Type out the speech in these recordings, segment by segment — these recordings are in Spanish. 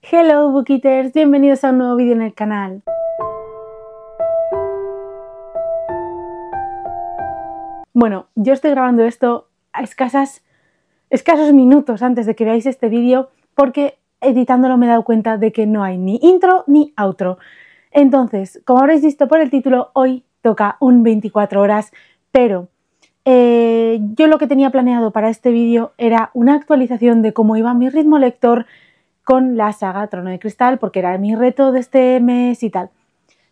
Hello Bookiters, bienvenidos a un nuevo vídeo en el canal. Bueno, yo estoy grabando esto a escasas, escasos minutos antes de que veáis este vídeo porque editándolo me he dado cuenta de que no hay ni intro ni outro. Entonces, como habréis visto por el título, hoy toca un 24 horas, pero eh, yo lo que tenía planeado para este vídeo era una actualización de cómo iba mi ritmo lector con la saga Trono de Cristal porque era mi reto de este mes y tal.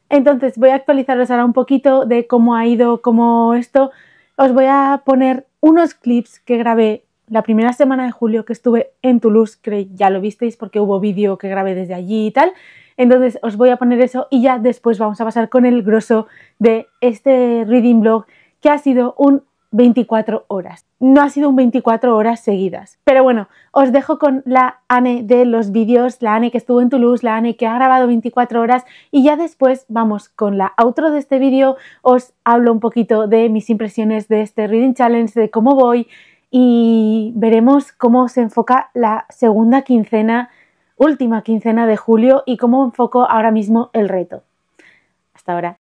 Entonces voy a actualizaros ahora un poquito de cómo ha ido, cómo esto. Os voy a poner unos clips que grabé la primera semana de julio que estuve en Toulouse, que ya lo visteis porque hubo vídeo que grabé desde allí y tal. Entonces os voy a poner eso y ya después vamos a pasar con el grosso de este reading blog que ha sido un 24 horas. No ha sido un 24 horas seguidas. Pero bueno, os dejo con la Ane de los vídeos, la Ane que estuvo en Toulouse, la Ane que ha grabado 24 horas y ya después vamos con la outro de este vídeo. Os hablo un poquito de mis impresiones de este Reading Challenge, de cómo voy y veremos cómo se enfoca la segunda quincena, última quincena de julio y cómo enfoco ahora mismo el reto. Hasta ahora.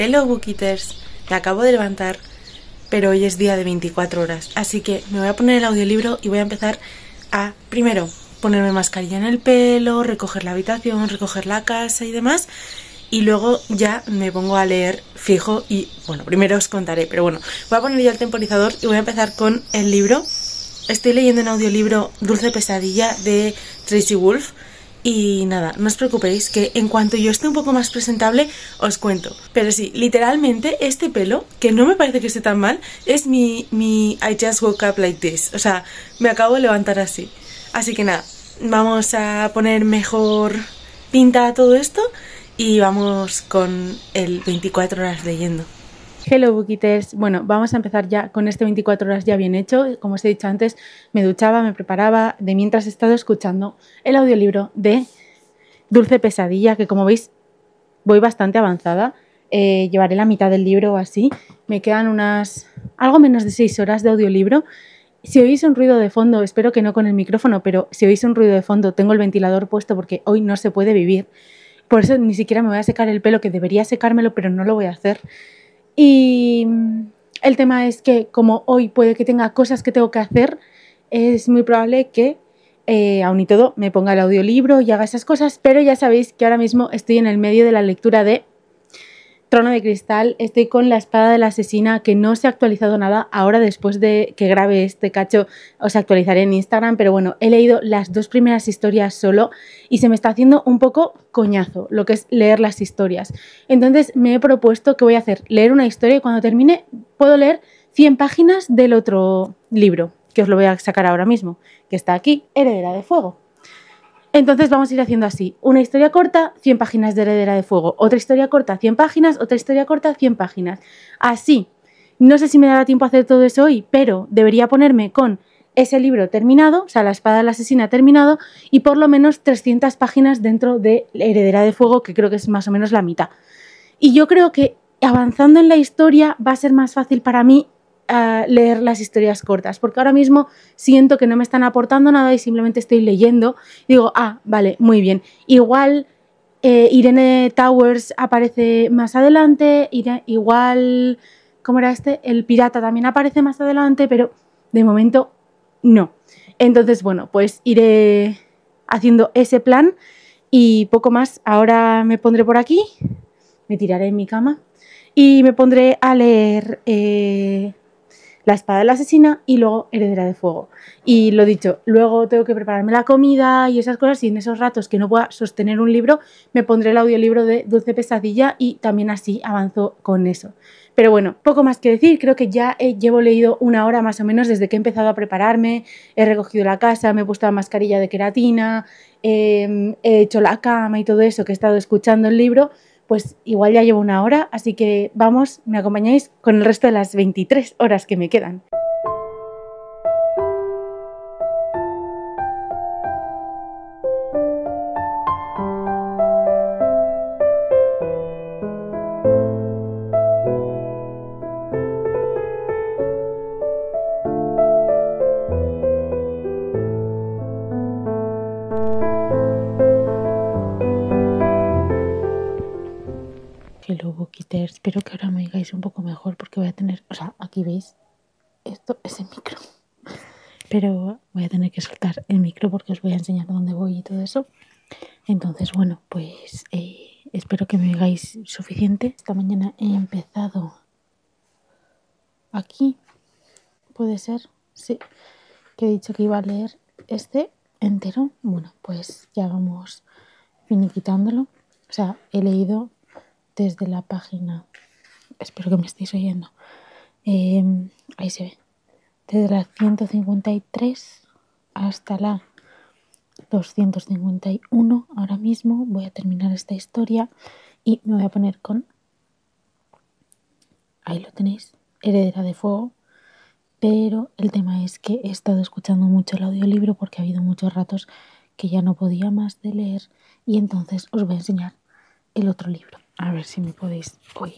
Hello Bookiters, me acabo de levantar, pero hoy es día de 24 horas, así que me voy a poner el audiolibro y voy a empezar a, primero, ponerme mascarilla en el pelo, recoger la habitación, recoger la casa y demás, y luego ya me pongo a leer fijo y, bueno, primero os contaré, pero bueno, voy a poner ya el temporizador y voy a empezar con el libro. Estoy leyendo un audiolibro Dulce Pesadilla de Tracy Wolf y nada, no os preocupéis que en cuanto yo esté un poco más presentable os cuento. Pero sí, literalmente este pelo, que no me parece que esté tan mal, es mi, mi I just woke up like this. O sea, me acabo de levantar así. Así que nada, vamos a poner mejor pinta a todo esto y vamos con el 24 horas leyendo. Hello Bookiters. Bueno, vamos a empezar ya con este 24 horas ya bien hecho. Como os he dicho antes, me duchaba, me preparaba, de mientras he estado escuchando el audiolibro de Dulce Pesadilla, que como veis voy bastante avanzada. Eh, llevaré la mitad del libro o así. Me quedan unas algo menos de 6 horas de audiolibro. Si oís un ruido de fondo, espero que no con el micrófono, pero si oís un ruido de fondo, tengo el ventilador puesto porque hoy no se puede vivir. Por eso ni siquiera me voy a secar el pelo, que debería secármelo, pero no lo voy a hacer. Y el tema es que como hoy puede que tenga cosas que tengo que hacer, es muy probable que eh, aun aún y todo me ponga el audiolibro y haga esas cosas, pero ya sabéis que ahora mismo estoy en el medio de la lectura de Trono de Cristal, estoy con la espada de la asesina, que no se ha actualizado nada. Ahora, después de que grabe este cacho, os actualizaré en Instagram. Pero bueno, he leído las dos primeras historias solo y se me está haciendo un poco coñazo lo que es leer las historias. Entonces, me he propuesto que voy a hacer leer una historia y cuando termine, puedo leer 100 páginas del otro libro, que os lo voy a sacar ahora mismo, que está aquí: Heredera de Fuego. Entonces vamos a ir haciendo así, una historia corta, 100 páginas de Heredera de Fuego, otra historia corta, 100 páginas, otra historia corta, 100 páginas. Así, no sé si me dará tiempo a hacer todo eso hoy, pero debería ponerme con ese libro terminado, o sea, La espada la asesina terminado, y por lo menos 300 páginas dentro de Heredera de Fuego, que creo que es más o menos la mitad. Y yo creo que avanzando en la historia va a ser más fácil para mí leer las historias cortas, porque ahora mismo siento que no me están aportando nada y simplemente estoy leyendo. digo, ah, vale, muy bien. Igual eh, Irene Towers aparece más adelante, igual, ¿cómo era este? El pirata también aparece más adelante, pero de momento no. Entonces, bueno, pues iré haciendo ese plan y poco más. Ahora me pondré por aquí, me tiraré en mi cama y me pondré a leer eh, la espada de la asesina y luego heredera de fuego. Y lo dicho, luego tengo que prepararme la comida y esas cosas y en esos ratos que no pueda sostener un libro, me pondré el audiolibro de Dulce Pesadilla y también así avanzo con eso. Pero bueno, poco más que decir, creo que ya llevo leído una hora más o menos desde que he empezado a prepararme, he recogido la casa, me he puesto la mascarilla de queratina, eh, he hecho la cama y todo eso que he estado escuchando el libro pues igual ya llevo una hora, así que vamos, me acompañáis con el resto de las 23 horas que me quedan. un poco mejor porque voy a tener, o sea, aquí veis, esto es el micro, pero voy a tener que soltar el micro porque os voy a enseñar dónde voy y todo eso. Entonces, bueno, pues eh, espero que me oigáis suficiente. Esta mañana he empezado aquí, puede ser, sí, que he dicho que iba a leer este entero. Bueno, pues ya vamos finiquitándolo. O sea, he leído desde la página espero que me estéis oyendo. Eh, ahí se ve. Desde la 153 hasta la 251 ahora mismo voy a terminar esta historia y me voy a poner con... Ahí lo tenéis, Heredera de Fuego. Pero el tema es que he estado escuchando mucho el audiolibro porque ha habido muchos ratos que ya no podía más de leer y entonces os voy a enseñar el otro libro. A ver si me podéis oír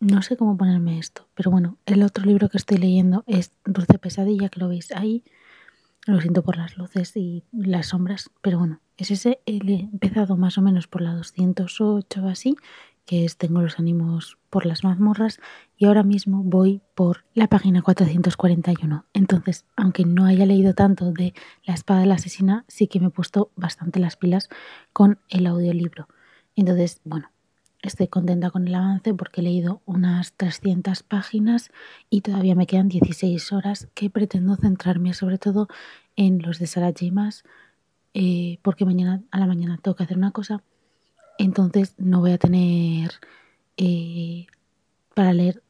no sé cómo ponerme esto, pero bueno, el otro libro que estoy leyendo es Dulce Pesadilla, que lo veis ahí. Lo siento por las luces y las sombras, pero bueno, es ese. He empezado más o menos por la 208 o así, que es Tengo los ánimos por las mazmorras, y ahora mismo voy por la página 441. Entonces, aunque no haya leído tanto de La espada de la asesina, sí que me he puesto bastante las pilas con el audiolibro. Entonces, bueno, Estoy contenta con el avance porque he leído unas 300 páginas y todavía me quedan 16 horas que pretendo centrarme sobre todo en los de Sara eh, porque mañana a la mañana tengo que hacer una cosa. Entonces no voy a tener eh, para leer,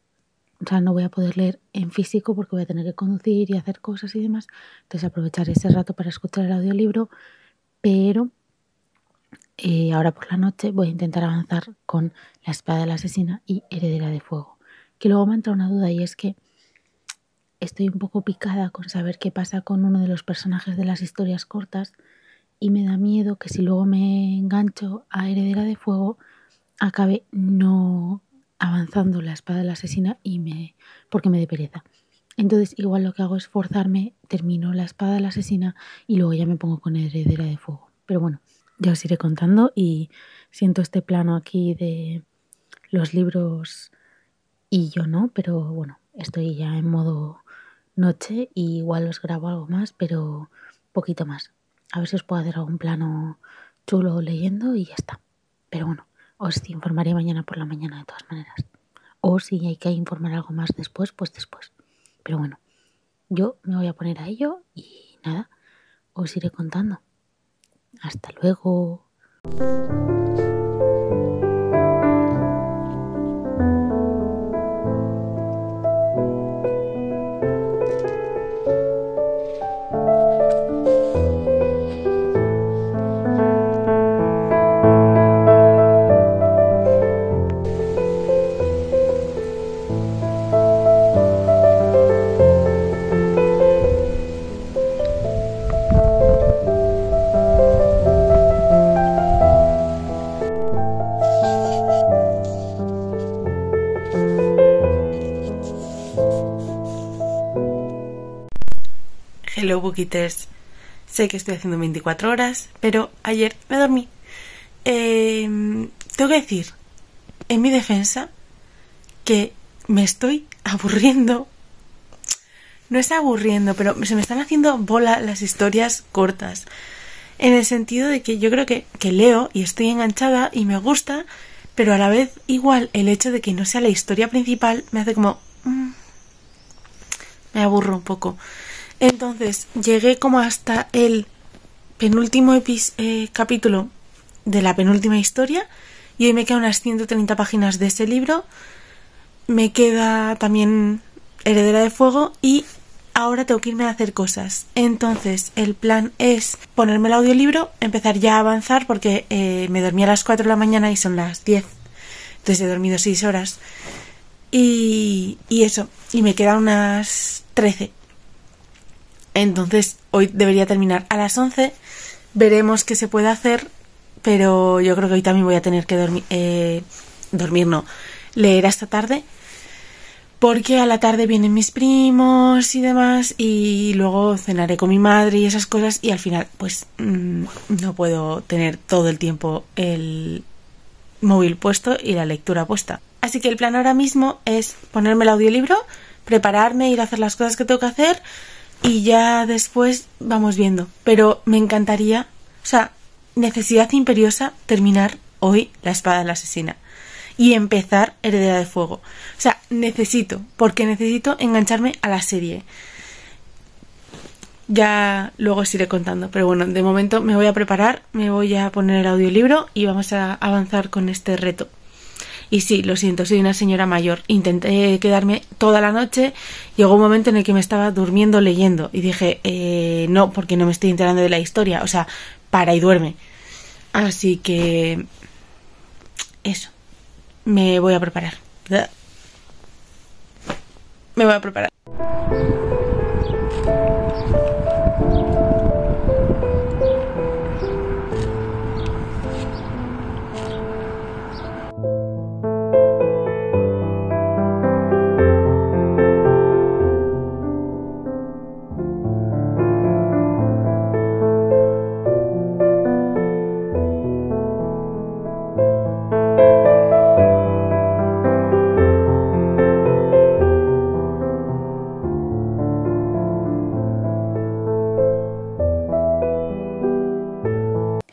o sea, no voy a poder leer en físico porque voy a tener que conducir y hacer cosas y demás. Entonces aprovecharé ese rato para escuchar el audiolibro, pero ahora por la noche voy a intentar avanzar con la espada de la asesina y heredera de fuego. Que luego me entra una duda y es que estoy un poco picada con saber qué pasa con uno de los personajes de las historias cortas y me da miedo que si luego me engancho a heredera de fuego acabe no avanzando la espada de la asesina y me porque me dé pereza. Entonces igual lo que hago es forzarme, termino la espada de la asesina y luego ya me pongo con heredera de fuego. Pero bueno, ya os iré contando y siento este plano aquí de los libros y yo no, pero bueno, estoy ya en modo noche y igual os grabo algo más, pero poquito más. A ver si os puedo hacer algún plano chulo leyendo y ya está. Pero bueno, os informaré mañana por la mañana de todas maneras. O si hay que informar algo más después, pues después. Pero bueno, yo me voy a poner a ello y nada, os iré contando. Hasta luego. Sé que estoy haciendo 24 horas, pero ayer me dormí. Em, tengo que decir, en mi defensa, que me estoy aburriendo. No es aburriendo, pero se me están haciendo bola las historias cortas. En el sentido de que yo creo que, leo y estoy enganchada y me gusta, pero a la vez igual el hecho de que no sea la historia principal me hace como... Mm, me aburro un poco. Entonces, llegué como hasta el penúltimo eh, capítulo de la penúltima historia y hoy me quedan unas 130 páginas de ese libro. Me queda también Heredera de Fuego y ahora tengo que irme a hacer cosas. Entonces, el plan es ponerme el audiolibro, empezar ya a avanzar porque eh, me dormí a las 4 de la mañana y son las 10. Entonces he dormido 6 horas. Y, y eso, y me quedan unas 13 entonces, hoy debería terminar a las 11. Veremos qué se puede hacer, pero yo creo que hoy también voy a tener que dormir, eh, dormir no, leer hasta tarde. Porque a la tarde vienen mis primos y demás, y luego cenaré con mi madre y esas cosas, y al final, pues mm, no puedo tener todo el tiempo el móvil puesto y la lectura puesta. Así que el plan ahora mismo es ponerme el audiolibro, prepararme, ir a hacer las cosas que tengo que hacer, y ya después vamos viendo. Pero me encantaría, o sea, necesidad imperiosa terminar hoy La espada de la asesina y empezar Heredera de Fuego. O sea, necesito, porque necesito engancharme a la serie. Ya luego os iré contando, pero bueno, de momento me voy a preparar, me voy a poner el audiolibro y vamos a avanzar con este reto. Y sí, lo siento, soy una señora mayor. Intenté quedarme toda la noche. Llegó un momento en el que me estaba durmiendo leyendo y dije, eh, no, porque no me estoy enterando de la historia. O sea, para y duerme. Así que... Eso. Me voy a preparar. Me voy a preparar.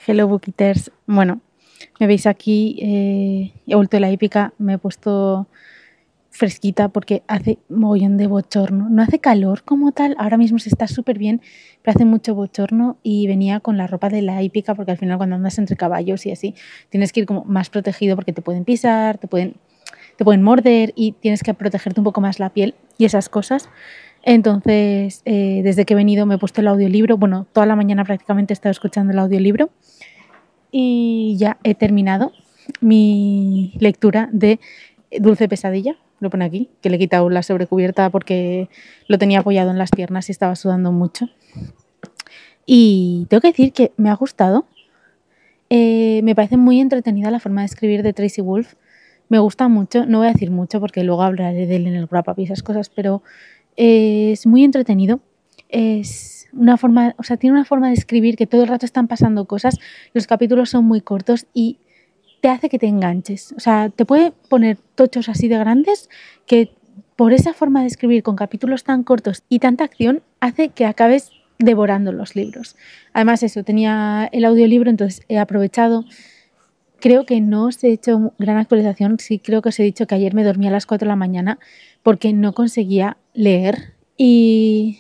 Hello Bookiters. Bueno, me veis aquí, eh, he vuelto de la hípica, me he puesto fresquita porque hace mogollón de bochorno. No hace calor como tal, ahora mismo se está súper bien, pero hace mucho bochorno y venía con la ropa de la hípica porque al final cuando andas entre caballos y así, tienes que ir como más protegido porque te pueden pisar, te pueden, te pueden morder y tienes que protegerte un poco más la piel y esas cosas. Entonces, eh, desde que he venido me he puesto el audiolibro. Bueno, toda la mañana prácticamente he estado escuchando el audiolibro. Y ya he terminado mi lectura de Dulce Pesadilla. Lo pone aquí, que le he quitado la sobrecubierta porque lo tenía apoyado en las piernas y estaba sudando mucho. Y tengo que decir que me ha gustado. Eh, me parece muy entretenida la forma de escribir de Tracy Wolf. Me gusta mucho. No voy a decir mucho porque luego hablaré de él en el wrap-up y esas cosas, pero es muy entretenido. Es una forma, o sea, tiene una forma de escribir que todo el rato están pasando cosas. Los capítulos son muy cortos y te hace que te enganches. O sea, te puede poner tochos así de grandes que por esa forma de escribir con capítulos tan cortos y tanta acción hace que acabes devorando los libros. Además, eso, tenía el audiolibro, entonces he aprovechado. Creo que no os he hecho gran actualización, sí creo que os he dicho que ayer me dormí a las 4 de la mañana porque no conseguía leer y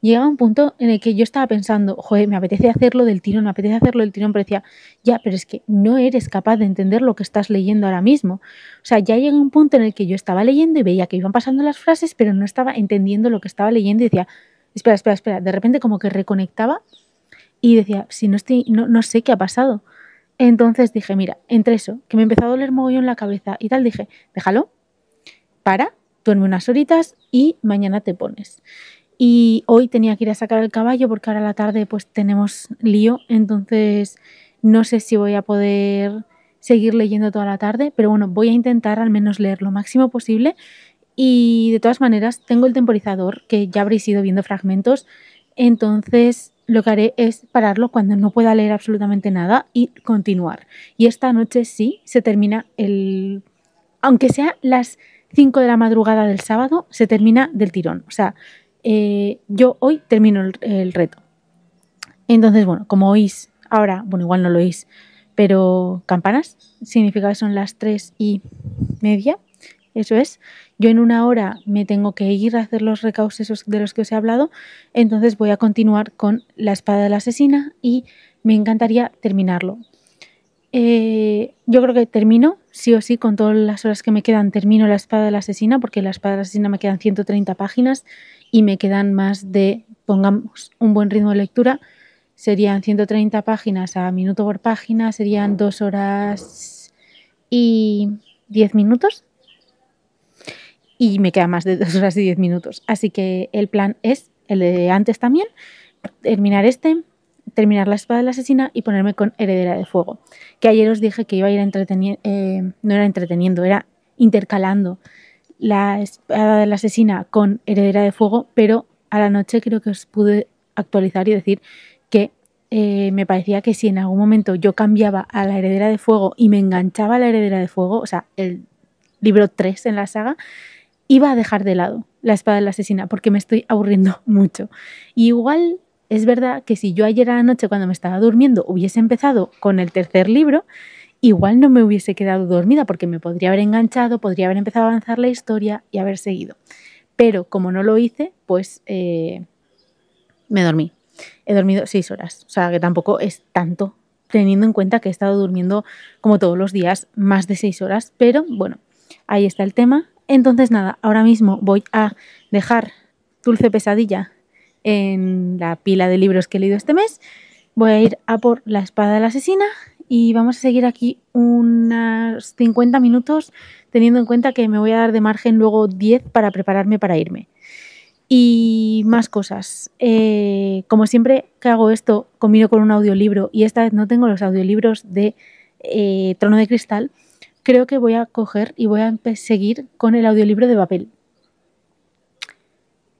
llegaba un punto en el que yo estaba pensando, joder, me apetece hacerlo del tirón, me apetece hacerlo del tirón, pero decía, ya, pero es que no eres capaz de entender lo que estás leyendo ahora mismo. O sea, ya llega un punto en el que yo estaba leyendo y veía que iban pasando las frases, pero no estaba entendiendo lo que estaba leyendo y decía, espera, espera, espera, de repente como que reconectaba y decía, si no estoy, no, no sé qué ha pasado. Entonces dije, mira, entre eso, que me empezó a doler mogollón la cabeza y tal, dije, déjalo, para, duerme unas horitas y mañana te pones. Y hoy tenía que ir a sacar el caballo porque ahora a la tarde pues tenemos lío, entonces no sé si voy a poder seguir leyendo toda la tarde, pero bueno, voy a intentar al menos leer lo máximo posible. Y de todas maneras, tengo el temporizador, que ya habréis ido viendo fragmentos, entonces lo que haré es pararlo cuando no pueda leer absolutamente nada y continuar. Y esta noche sí se termina el... aunque sea las 5 de la madrugada del sábado se termina del tirón. O sea, eh, yo hoy termino el, reto. Entonces, bueno, como oís, ahora, bueno, igual no lo oís, pero campanas, significa que son las 3 y media, eso es. Yo en una hora me tengo que ir a hacer los recausos de los que os he hablado, entonces voy a continuar con la espada de la asesina y me encantaría terminarlo. Eh, yo creo que termino sí o sí, con todas las horas que me quedan, termino La Espada de la Asesina, porque La Espada de la Asesina me quedan 130 páginas y me quedan más de, pongamos, un buen ritmo de lectura. Serían 130 páginas a minuto por página, serían dos horas y 10 minutos. Y me queda más de dos horas y 10 minutos. Así que el plan es el de antes también, terminar este, terminar La espada de la asesina y ponerme con Heredera de Fuego, que ayer os dije que iba a ir entreteniendo, eh, no era entreteniendo, era intercalando La espada de la asesina con Heredera de Fuego, pero a la noche creo que os pude actualizar y decir que eh, me parecía que si en algún momento yo cambiaba a la Heredera de Fuego y me enganchaba a la Heredera de Fuego, o sea, el libro 3 en la saga, iba a dejar de lado la espada de la asesina porque me estoy aburriendo mucho. igual es verdad que si yo ayer a la noche cuando me estaba durmiendo hubiese empezado con el tercer libro, igual no me hubiese quedado dormida porque me podría haber enganchado, podría haber empezado a avanzar la historia y haber seguido. Pero como no lo hice, pues eh, me dormí. He dormido seis horas, o sea que tampoco es tanto, teniendo en cuenta que he estado durmiendo como todos los días más de seis horas, pero bueno, ahí está el tema. Entonces nada, ahora mismo voy a dejar dulce pesadilla en la pila de libros que he leído este mes. Voy a ir a por La espada de la asesina y vamos a seguir aquí unos 50 minutos teniendo en cuenta que me voy a dar de margen luego 10 para prepararme para irme. Y más cosas. Eh, como siempre que hago esto, combino con un audiolibro y esta vez no tengo los audiolibros de eh, Trono de Cristal. Creo que voy a coger y voy a seguir con el audiolibro de papel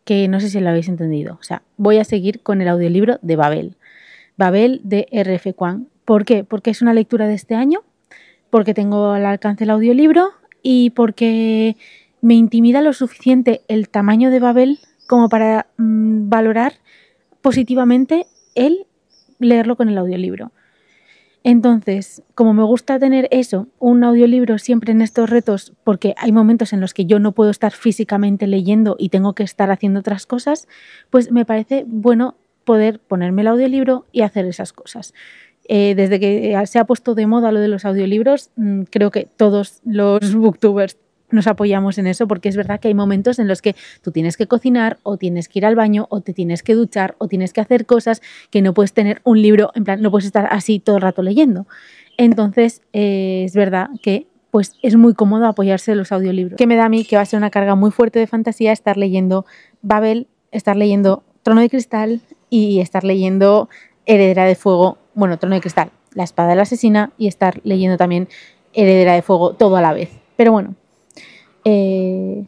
que no sé si lo habéis entendido. O sea, voy a seguir con el audiolibro de Babel. Babel de RF Kwan. ¿Por qué? Porque es una lectura de este año, porque tengo al alcance el audiolibro y porque me intimida lo suficiente el tamaño de Babel como para mm, valorar positivamente el leerlo con el audiolibro. Entonces, como me gusta tener eso, un audiolibro siempre en estos retos, porque hay momentos en los que yo no puedo estar físicamente leyendo y tengo que estar haciendo otras cosas, pues me parece bueno poder ponerme el audiolibro y hacer esas cosas. Eh, desde que se ha puesto de moda lo de los audiolibros, mm, creo que todos los booktubers nos apoyamos en eso porque es verdad que hay momentos en los que tú tienes que cocinar o tienes que ir al baño o te tienes que duchar o tienes que hacer cosas que no puedes tener un libro, en plan, no puedes estar así todo el rato leyendo. Entonces, eh, es verdad que pues es muy cómodo apoyarse en los audiolibros. Que me da a mí que va a ser una carga muy fuerte de fantasía estar leyendo Babel, estar leyendo Trono de Cristal y estar leyendo Heredera de Fuego, bueno, Trono de Cristal, La Espada de la Asesina y estar leyendo también Heredera de Fuego todo a la vez. Pero bueno, eh,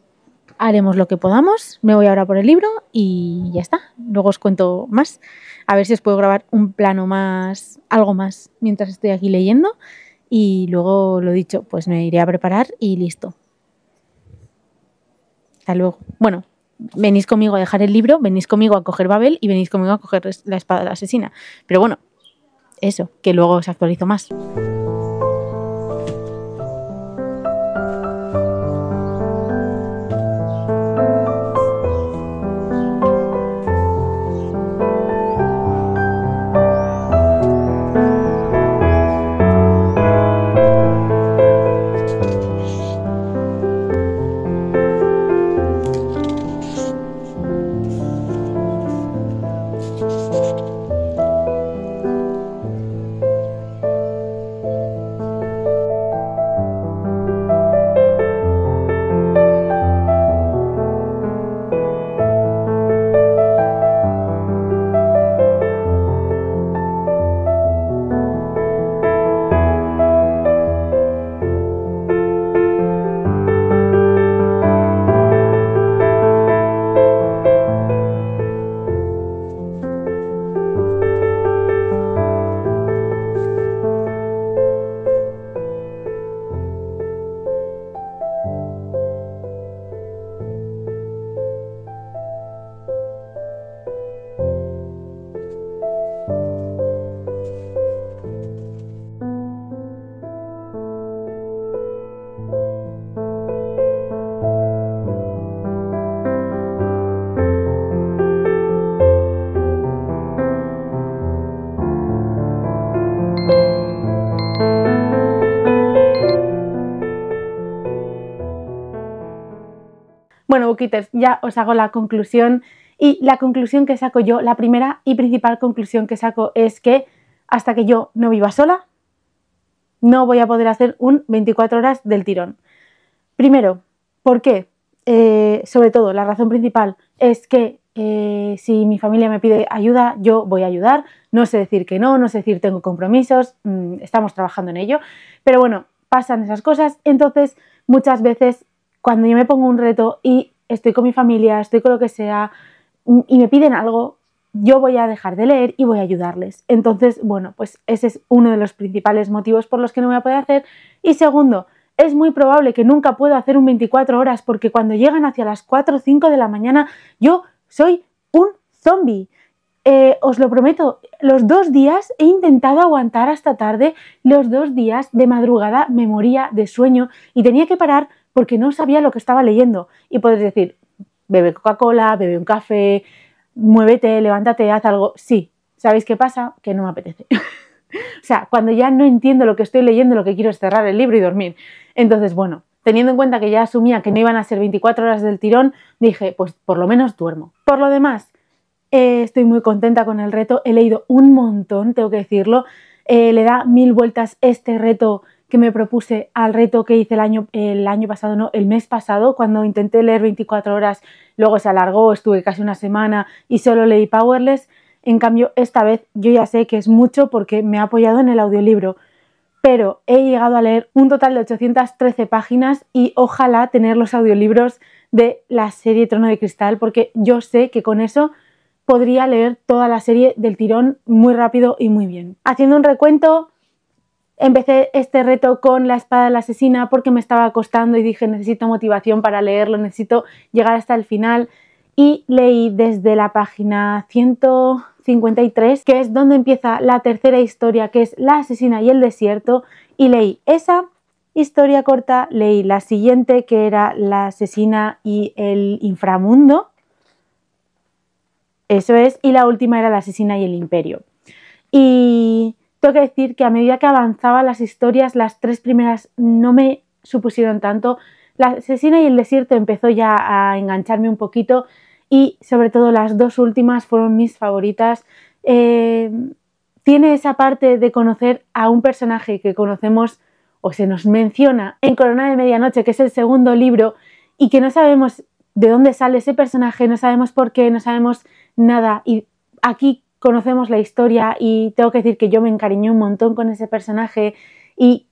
haremos lo que podamos. Me voy ahora por el libro y ya está. Luego os cuento más. A ver si os puedo grabar un plano más, algo más, mientras estoy aquí leyendo. Y luego, lo dicho, pues me iré a preparar y listo. Hasta luego. Bueno, venís conmigo a dejar el libro, venís conmigo a coger Babel y venís conmigo a coger la espada de la asesina. Pero bueno, eso, que luego os actualizo más. ya os hago la conclusión. Y la conclusión que saco yo, la primera y principal conclusión que saco es que hasta que yo no viva sola, no voy a poder hacer un 24 horas del tirón. Primero, ¿por qué? Eh, sobre todo, la razón principal es que eh, si mi familia me pide ayuda, yo voy a ayudar. No sé decir que no, no sé decir tengo compromisos, mm, estamos trabajando en ello. Pero bueno, pasan esas cosas. Entonces, muchas veces cuando yo me pongo un reto y estoy con mi familia, estoy con lo que sea, mm, y me piden algo, yo voy a dejar de leer y voy a ayudarles. Entonces, bueno, pues ese es uno de los principales motivos por los que no voy a poder hacer. Y segundo, es muy probable que nunca pueda hacer un 24 horas porque cuando llegan hacia las 4 o 5 de la mañana yo soy un zombie. Eh, os lo prometo, los dos días he intentado aguantar hasta tarde, los dos días de madrugada memoria de sueño y tenía que parar porque no sabía lo que estaba leyendo. Y puedes decir, bebe Coca-Cola, bebe un café, muévete, levántate, haz algo. Sí, ¿sabéis qué pasa? Que no me apetece. o sea, cuando ya no entiendo lo que estoy leyendo, lo que quiero es cerrar el libro y dormir. Entonces, bueno, teniendo en cuenta que ya asumía que no iban a ser 24 horas del tirón, dije, pues por lo menos duermo. Por lo demás, eh, estoy muy contenta con el reto, he leído un montón, tengo que decirlo. Eh, le da mil vueltas este reto que me propuse al reto que hice el año, el año pasado, no, el mes pasado, cuando intenté leer 24 horas, luego se alargó, estuve casi una semana y solo leí Powerless. En cambio, esta vez yo ya sé que es mucho porque me ha apoyado en el audiolibro, pero he llegado a leer un total de 813 páginas y ojalá tener los audiolibros de la serie Trono de Cristal porque yo sé que con eso podría leer toda la serie del tirón muy rápido y muy bien. Haciendo un recuento, empecé este reto con La espada de la asesina porque me estaba costando y dije necesito motivación para leerlo, necesito llegar hasta el final y leí desde la página 153, que es donde empieza la tercera historia, que es La asesina y el desierto, y leí esa historia corta, leí la siguiente, que era La asesina y el inframundo, eso es, y la última era La asesina y el imperio. Y tengo que decir que a medida que avanzaba las historias, las tres primeras no me supusieron tanto. La asesina y el desierto empezó ya a engancharme un poquito y sobre todo las dos últimas fueron mis favoritas. Eh, tiene esa parte de conocer a un personaje que conocemos o se nos menciona en Corona de Medianoche, que es el segundo libro, y que no sabemos de dónde sale ese personaje, no sabemos por qué, no sabemos nada. Y aquí conocemos la historia y tengo que decir que yo me encariñé un montón con ese personaje y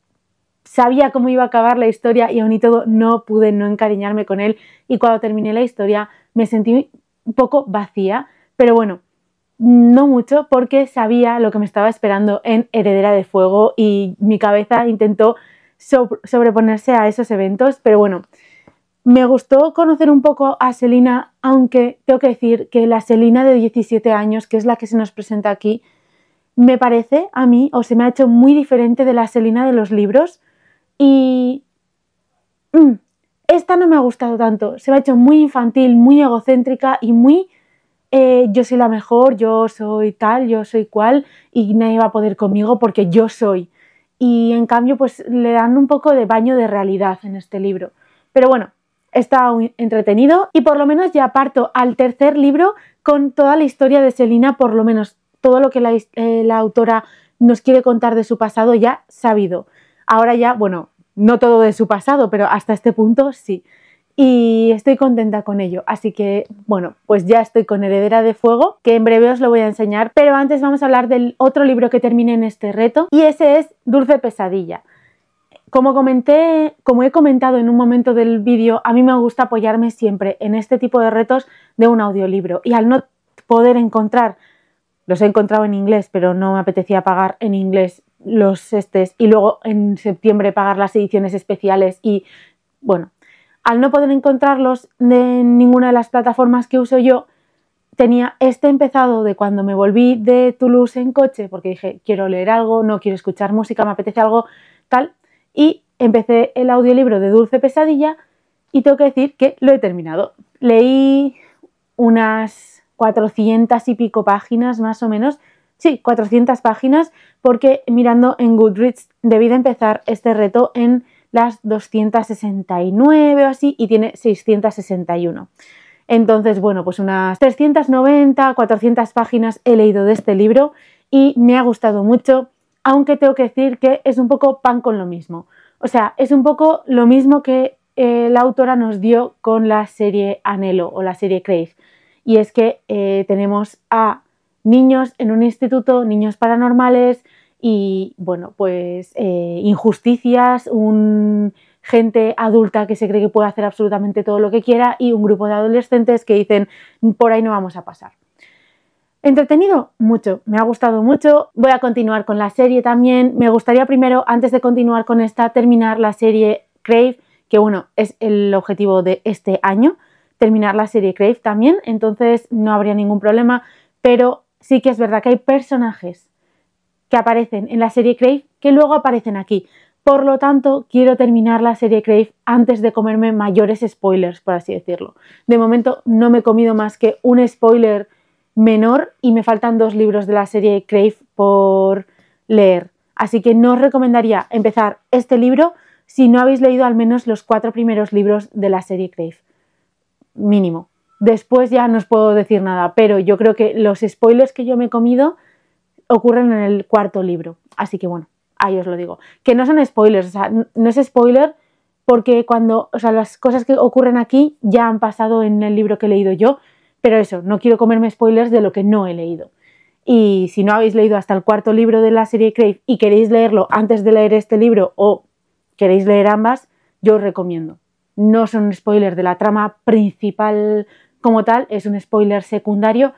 sabía cómo iba a acabar la historia y aún y todo no pude no encariñarme con él y cuando terminé la historia me sentí un poco vacía, pero bueno, no mucho porque sabía lo que me estaba esperando en Heredera de Fuego y mi cabeza intentó sobreponerse a esos eventos, pero bueno, me gustó conocer un poco a Selina, aunque tengo que decir que la Selina de 17 años, que es la que se nos presenta aquí, me parece a mí, o se me ha hecho muy diferente de la Selina de los libros. Y. Mm, esta no me ha gustado tanto. Se me ha hecho muy infantil, muy egocéntrica y muy. Eh, yo soy la mejor, yo soy tal, yo soy cual, y nadie va a poder conmigo porque yo soy. Y en cambio, pues le dan un poco de baño de realidad en este libro. Pero bueno, está entretenido y por lo menos ya parto al tercer libro con toda la historia de Selina, por lo menos todo lo que eh, la, autora nos quiere contar de su pasado ya sabido. Ahora ya, bueno, no todo de su pasado, pero hasta este punto sí. Y estoy contenta con ello. Así que, bueno, pues ya estoy con Heredera de Fuego, que en breve os lo voy a enseñar. Pero antes vamos a hablar del otro libro que termine en este reto, y ese es Dulce Pesadilla. Como comenté, como he comentado en un momento del vídeo, a mí me gusta apoyarme siempre en este tipo de retos de un audiolibro y al no poder encontrar, los he encontrado en inglés, pero no me apetecía pagar en inglés los estés y luego en septiembre pagar las ediciones especiales y bueno, al no poder encontrarlos de ninguna de las plataformas que uso yo, tenía este empezado de cuando me volví de Toulouse en coche porque dije, quiero leer algo, no quiero escuchar música, me apetece algo tal y empecé el audiolibro de Dulce Pesadilla y tengo que decir que lo he terminado. Leí unas 400 y pico páginas más o menos, sí, 400 páginas, porque mirando en Goodreads debí de empezar este reto en las 269 o así y tiene 661. Entonces, bueno, pues unas 390, 400 páginas he leído de este libro y me ha gustado mucho aunque tengo que decir que es un poco pan con lo mismo. O sea, es un poco lo mismo que eh, la autora nos dio con la serie Anhelo o la serie Crave. Y es que eh, tenemos a niños en un instituto, niños paranormales y, bueno, pues eh, injusticias, un gente adulta que se cree que puede hacer absolutamente todo lo que quiera y un grupo de adolescentes que dicen por ahí no vamos a pasar. Entretenido mucho, me ha gustado mucho. Voy a continuar con la serie también. Me gustaría primero, antes de continuar con esta, terminar la serie Crave, que bueno, es el objetivo de este año, terminar la serie Crave también, entonces no habría ningún problema, pero sí que es verdad que hay personajes que aparecen en la serie Crave que luego aparecen aquí. Por lo tanto, quiero terminar la serie Crave antes de comerme mayores spoilers, por así decirlo. De momento no me he comido más que un spoiler menor y me faltan dos libros de la serie Crave por leer. Así que no os recomendaría empezar este libro si no habéis leído al menos los cuatro primeros libros de la serie Crave. Mínimo. Después ya no os puedo decir nada, pero yo creo que los spoilers que yo me he comido ocurren en el cuarto libro. Así que bueno, ahí os lo digo. Que no son spoilers, o sea, no es spoiler porque cuando, o sea, las cosas que ocurren aquí ya han pasado en el libro que he leído yo pero eso, no quiero comerme spoilers de lo que no he leído. Y si no habéis leído hasta el cuarto libro de la serie Crave y queréis leerlo antes de leer este libro o queréis leer ambas, yo os recomiendo. No son spoilers de la trama principal como tal, es un spoiler secundario,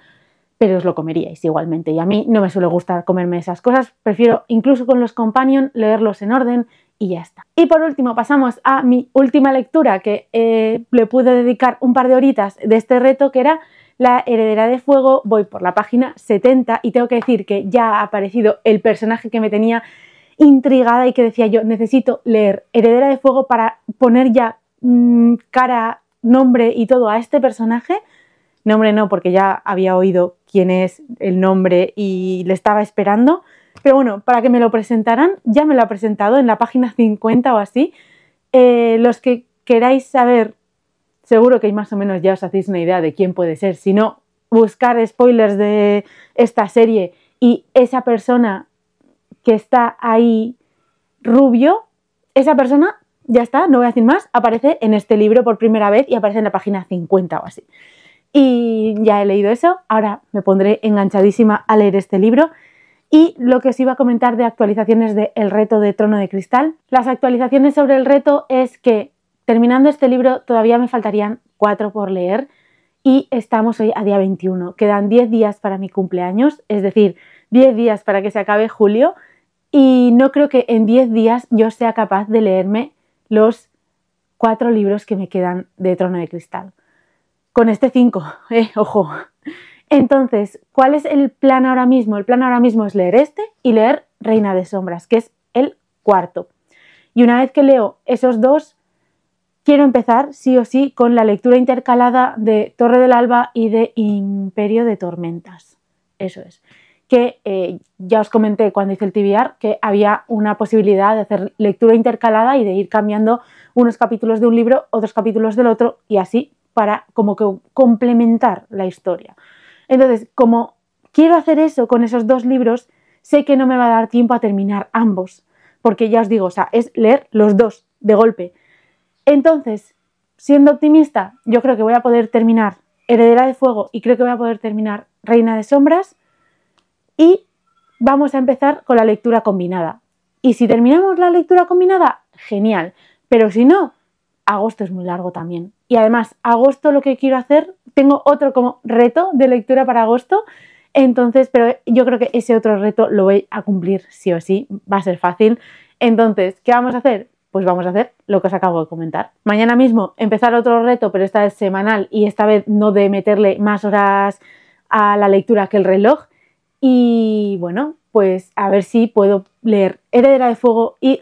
pero os lo comeríais igualmente. Y a mí no me suele gustar comerme esas cosas, prefiero incluso con los companion leerlos en orden y ya está. Y por último pasamos a mi última lectura que eh, le pude dedicar un par de horitas de este reto que era La heredera de fuego. Voy por la página 70 y tengo que decir que ya ha aparecido el personaje que me tenía intrigada y que decía yo necesito leer Heredera de fuego para poner ya mm, cara, nombre y todo a este personaje. Nombre no, porque ya había oído quién es el nombre y le estaba esperando pero bueno, para que me lo presentaran, ya me lo ha presentado en la página 50 o así. Eh, los que queráis saber, seguro que más o menos ya os hacéis una idea de quién puede ser. Si no, buscar spoilers de esta serie y esa persona que está ahí rubio, esa persona, ya está, no voy a decir más, aparece en este libro por primera vez y aparece en la página 50 o así. Y ya he leído eso, ahora me pondré enganchadísima a leer este libro y lo que os iba a comentar de actualizaciones de El reto de Trono de Cristal. Las actualizaciones sobre el reto es que terminando este libro todavía me faltarían cuatro por leer y estamos hoy a día 21. Quedan 10 días para mi cumpleaños, es decir, 10 días para que se acabe julio y no creo que en 10 días yo sea capaz de leerme los cuatro libros que me quedan de Trono de Cristal. Con este 5, eh, ojo. Entonces, ¿cuál es el plan ahora mismo? El plan ahora mismo es leer este y leer Reina de Sombras, que es el cuarto. Y una vez que leo esos dos, quiero empezar sí o sí con la lectura intercalada de Torre del Alba y de Imperio de Tormentas. Eso es. Que eh, ya os comenté cuando hice el TBR que había una posibilidad de hacer lectura intercalada y de ir cambiando unos capítulos de un libro, otros capítulos del otro y así para como que complementar la historia. Entonces, como quiero hacer eso con esos dos libros, sé que no me va a dar tiempo a terminar ambos, porque ya os digo, o sea, es leer los dos de golpe. Entonces, siendo optimista, yo creo que voy a poder terminar Heredera de Fuego y creo que voy a poder terminar Reina de Sombras y vamos a empezar con la lectura combinada. Y si terminamos la lectura combinada, genial, pero si no, agosto es muy largo también. Y además, agosto lo que quiero hacer tengo otro como reto de lectura para agosto. Entonces, pero yo creo que ese otro reto lo voy a cumplir sí o sí, va a ser fácil. Entonces, ¿qué vamos a hacer? Pues vamos a hacer lo que os acabo de comentar. Mañana mismo empezar otro reto, pero esta vez semanal y esta vez no de meterle más horas a la lectura que el reloj. Y bueno, pues a ver si puedo leer Heredera de Fuego y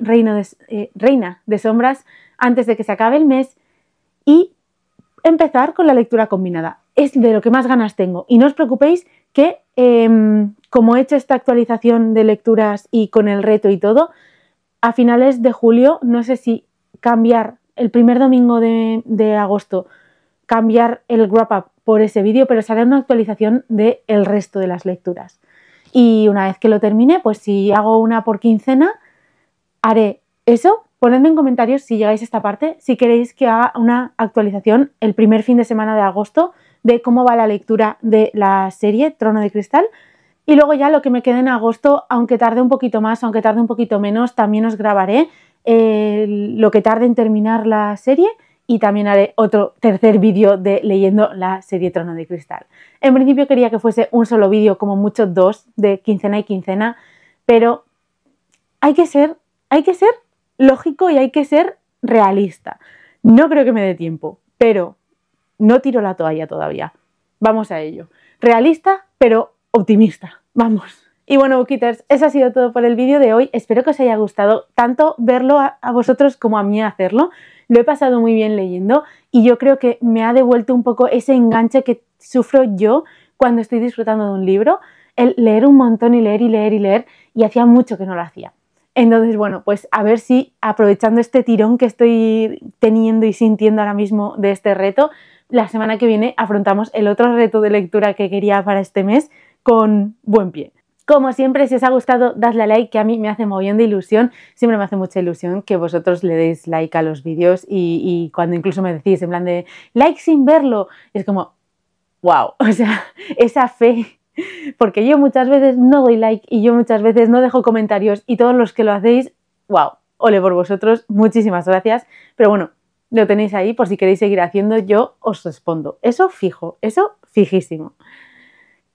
eh, Reina de Sombras antes de que se acabe el mes y empezar con la lectura combinada. Es de lo que más ganas tengo. Y no os preocupéis que em, como he hecho esta actualización de lecturas y con el reto y todo, a finales de julio, no sé si cambiar el primer domingo de, agosto, cambiar el wrap up por ese vídeo, pero será una actualización del resto de las lecturas. Y una vez que lo termine, pues si hago una por quincena, haré eso Ponedme en comentarios si llegáis a esta parte, si queréis que haga una actualización el primer fin de semana de agosto de cómo va la lectura de la serie Trono de Cristal. Y luego ya lo que me quede en agosto, aunque tarde un poquito más, aunque tarde un poquito menos, también os grabaré lo que tarde en terminar la serie y también haré otro tercer vídeo de leyendo la serie Trono de Cristal. En principio quería que fuese un solo vídeo, como mucho dos, de quincena y quincena, pero hay que ser, hay que ser lógico y hay que ser realista. No creo que me dé tiempo, pero no tiro la toalla todavía. Vamos a ello. Realista, pero optimista. Vamos. Y bueno, Bookiters, eso ha sido todo por el vídeo de hoy. Espero que os haya gustado tanto verlo a, a, vosotros como a mí hacerlo. Lo he pasado muy bien leyendo y yo creo que me ha devuelto un poco ese enganche que sufro yo cuando estoy disfrutando de un libro, el leer un montón y leer y leer y leer y hacía mucho que no lo hacía. Entonces, bueno, pues a ver si aprovechando este tirón que estoy teniendo y sintiendo ahora mismo de este reto, la semana que viene afrontamos el otro reto de lectura que quería para este mes con buen pie. Como siempre, si os ha gustado, dadle a like, que a mí me hace movión de ilusión. Siempre me hace mucha ilusión que vosotros le deis like a los vídeos y, y cuando incluso me decís en plan de like sin verlo, es como, wow, o sea, esa fe porque yo muchas veces no doy like y yo muchas veces no dejo comentarios y todos los que lo hacéis, wow, ole por vosotros, muchísimas gracias, pero bueno, lo tenéis ahí por si queréis seguir haciendo, yo os respondo. Eso fijo, eso fijísimo.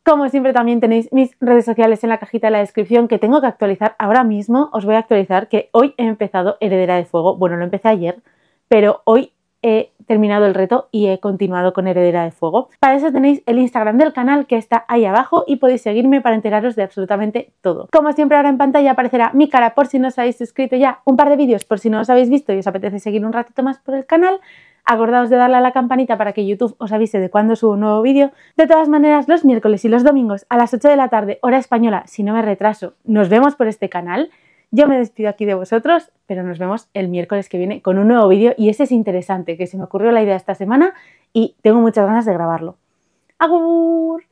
Como siempre también tenéis mis redes sociales en la cajita de la descripción que tengo que actualizar ahora mismo. Os voy a actualizar que hoy he empezado Heredera de Fuego. Bueno, lo empecé ayer, pero hoy he terminado el reto y he continuado con Heredera de Fuego. Para eso tenéis el Instagram del canal que está ahí abajo y podéis seguirme para enteraros de absolutamente todo. Como siempre ahora en pantalla aparecerá mi cara por si no os habéis suscrito ya, un par de vídeos por si no os habéis visto y os apetece seguir un ratito más por el canal. Acordaos de darle a la campanita para que YouTube os avise de cuando subo un nuevo vídeo. De todas maneras, los miércoles y los domingos a las 8 de la tarde, hora española, si no me retraso, nos vemos por este canal. Yo me despido aquí de vosotros, pero nos vemos el miércoles que viene con un nuevo vídeo y ese es interesante, que se me ocurrió la idea esta semana y tengo muchas ganas de grabarlo. ¡Agur!